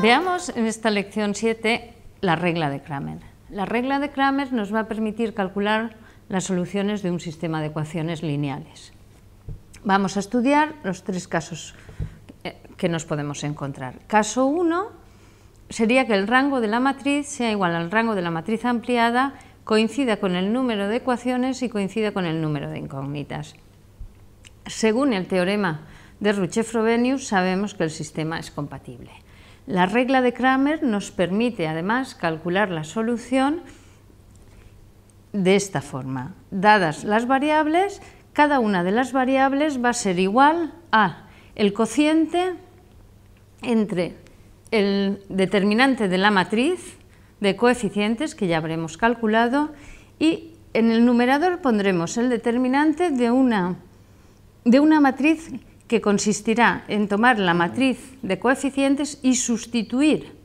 Veamos en esta lección 7 la regla de Kramer. La regla de Kramer nos va a permitir calcular las soluciones de un sistema de ecuaciones lineales. Vamos a estudiar los tres casos eh, que nos podemos encontrar. Caso 1 sería que el rango de la matriz sea igual al rango de la matriz ampliada, coincida con el número de ecuaciones y coincida con el número de incógnitas. Según el teorema de Ruche-Frobenius, sabemos que el sistema es compatible. La regla de Kramer nos permite además calcular la solución de esta forma. Dadas las variables, cada una de las variables va a ser igual a el cociente entre el determinante de la matriz de coeficientes que ya habremos calculado y en el numerador pondremos el determinante de una, de una matriz que consistirá en tomar la matriz de coeficientes y sustituir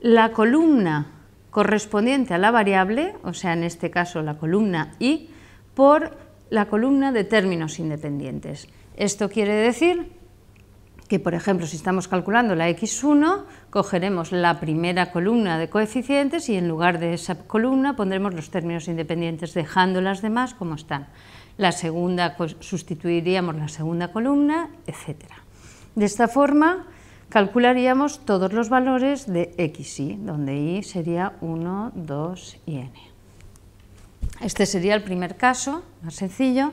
la columna correspondiente a la variable, o sea, en este caso la columna y, por la columna de términos independientes. Esto quiere decir que, por ejemplo, si estamos calculando la x1, cogeremos la primera columna de coeficientes y en lugar de esa columna pondremos los términos independientes, dejando las demás como están la segunda sustituiríamos la segunda columna, etcétera. De esta forma calcularíamos todos los valores de xy, donde y sería 1, 2 y n. Este sería el primer caso, más sencillo.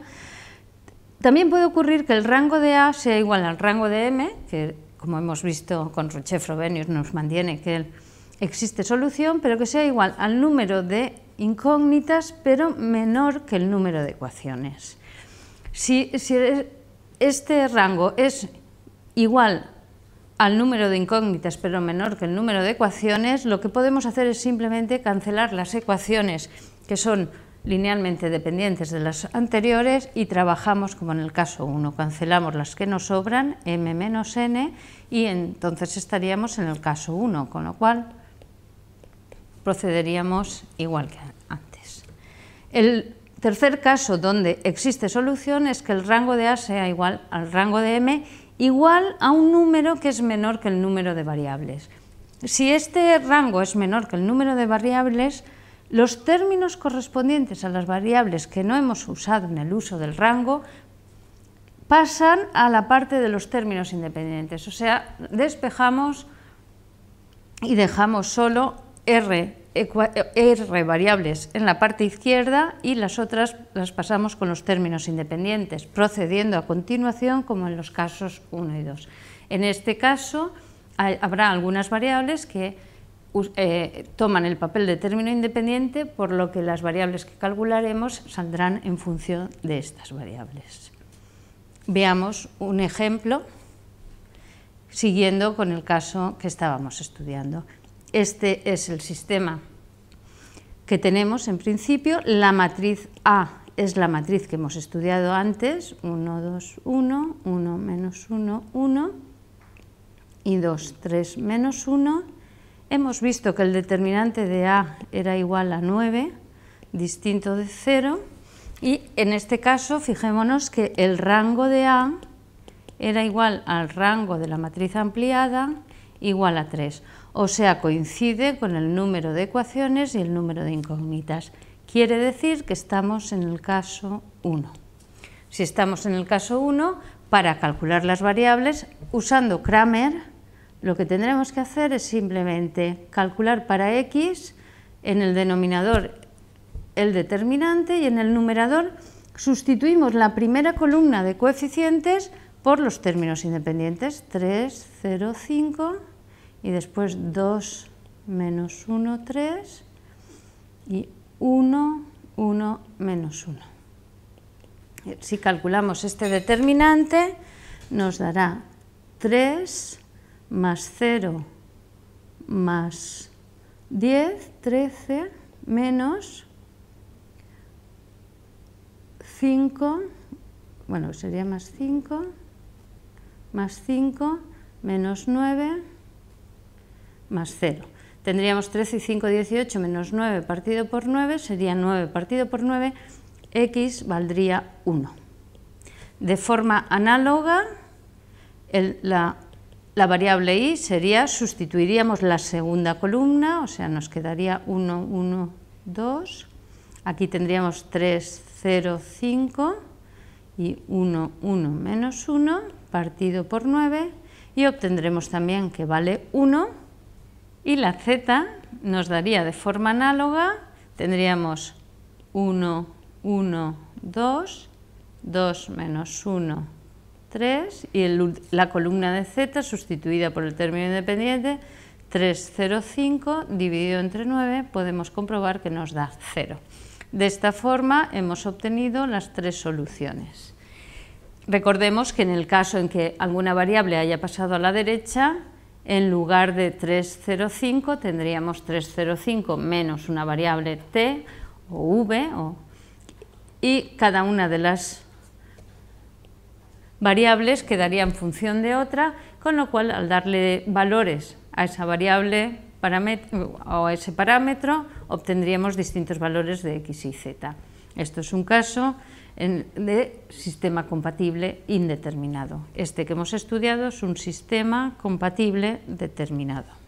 También puede ocurrir que el rango de A sea igual al rango de M, que como hemos visto con Roche-Frobenius nos mantiene que existe solución, pero que sea igual al número de incógnitas, pero menor que el número de ecuaciones. Si, este rango es igual al número de incógnitas, pero menor que el número de ecuaciones, lo que podemos hacer es simplemente cancelar las ecuaciones que son linealmente dependientes de las anteriores y trabajamos como en el caso 1, cancelamos las que nos sobran, m menos n, y entonces estaríamos en el caso 1, con lo cual procederíamos igual que antes. El tercer caso donde existe solución es que el rango de A sea igual al rango de M, igual a un número que es menor que el número de variables. Si este rango es menor que el número de variables, los términos correspondientes a las variables que no hemos usado en el uso del rango pasan a la parte de los términos independientes, o sea, despejamos y dejamos solo eh, R, variables en la parte izquierda y las otras las pasamos con los términos independientes, procediendo a continuación como en los casos 1 y 2. En este caso habrá algunas variables que eh, toman el papel de término independiente, por lo que las variables que calcularemos saldrán en función de estas variables. Veamos un ejemplo siguiendo con el caso que estábamos estudiando. Este es el sistema que tenemos en principio. La matriz A es la matriz que hemos estudiado antes, 1, 2, 1, 1, menos 1, 1 y 2, 3, menos 1. Hemos visto que el determinante de A era igual a 9, distinto de 0, y en este caso fijémonos que el rango de A era igual al rango de la matriz ampliada igual a 3, o sea, coincide con el número de ecuaciones y el número de incógnitas. Quiere decir que estamos en el caso 1. Si estamos en el caso 1, para calcular las variables, usando Kramer, lo que tendremos que hacer es simplemente calcular para x en el denominador el determinante y en el numerador sustituimos la primera columna de coeficientes por los términos independientes 3, 0, 5 y después 2 menos 1, 3 y 1, 1 menos 1. Si calculamos este determinante nos dará 3 más 0 más 10, 13 menos 5, bueno sería más 5, más 5 menos 9 más 0. Tendríamos 13 y 5, 18 menos 9 partido por 9, sería 9 partido por 9, x valdría 1. De forma análoga, la, la variable y sería, sustituiríamos la segunda columna, o sea, nos quedaría 1, 1, 2. Aquí tendríamos 3, 0, 5 y 1, 1 menos 1 partido por 9 y obtendremos también que vale 1 y la z nos daría de forma análoga, tendríamos 1, 1, 2, 2 menos 1, 3 y la columna de z sustituida por el término independiente 3, 0, 5 dividido entre 9 podemos comprobar que nos da 0. De esta forma hemos obtenido las tres soluciones. Recordemos que en el caso en que alguna variable haya pasado a la derecha, en lugar de 305 tendríamos 305 menos una variable t o v y cada una de las variables quedaría en función de otra, con lo cual al darle valores a esa variable o a ese parámetro obtendríamos distintos valores de x y z. Esto es un caso de sistema compatible indeterminado. Este que hemos estudiado es un sistema compatible determinado.